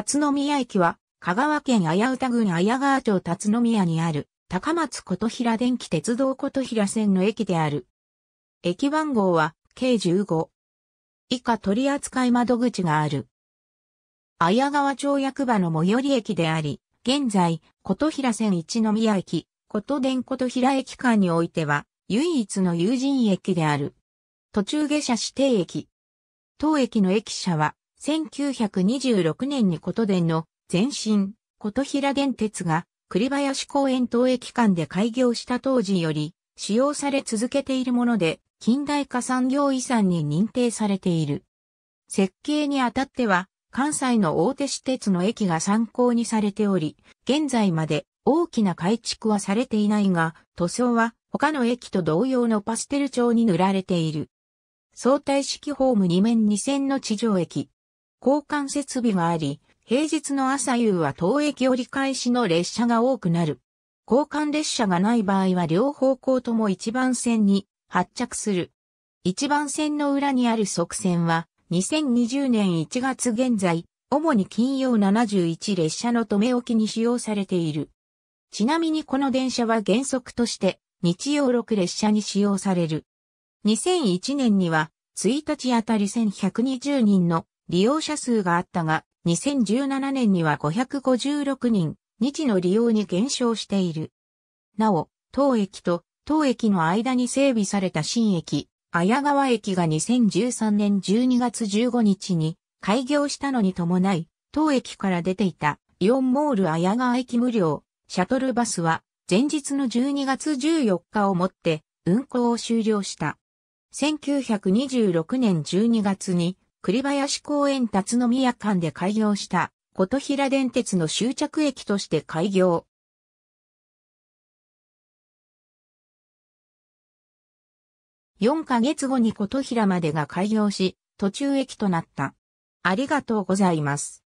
辰宮駅は、香川県綾歌郡綾川町辰宮にある、高松琴平電気鉄道琴平線の駅である。駅番号は、計15。以下取扱窓口がある。綾川町役場の最寄り駅であり、現在、琴平線一宮駅、琴電琴平駅間においては、唯一の有人駅である。途中下車指定駅。当駅の駅舎は、1926年に琴電の前身、琴平電鉄が栗林公園東駅間で開業した当時より使用され続けているもので近代化産業遺産に認定されている。設計にあたっては関西の大手私鉄の駅が参考にされており、現在まで大きな改築はされていないが、塗装は他の駅と同様のパステル調に塗られている。相対式ホーム2面2線の地上駅、交換設備があり、平日の朝夕は当駅折り返しの列車が多くなる。交換列車がない場合は両方向とも一番線に発着する。一番線の裏にある側線は2020年1月現在、主に金曜71列車の止め置きに使用されている。ちなみにこの電車は原則として日曜6列車に使用される。2001年には1日あたり1120人の利用者数があったが、2017年には556人、日の利用に減少している。なお、当駅と当駅の間に整備された新駅、綾川駅が2013年12月15日に開業したのに伴い、当駅から出ていたイオンモール綾川駅無料、シャトルバスは前日の12月14日をもって運行を終了した。1926年12月に栗林公園辰宮間で開業した琴平電鉄の終着駅として開業。4ヶ月後に琴平までが開業し、途中駅となった。ありがとうございます。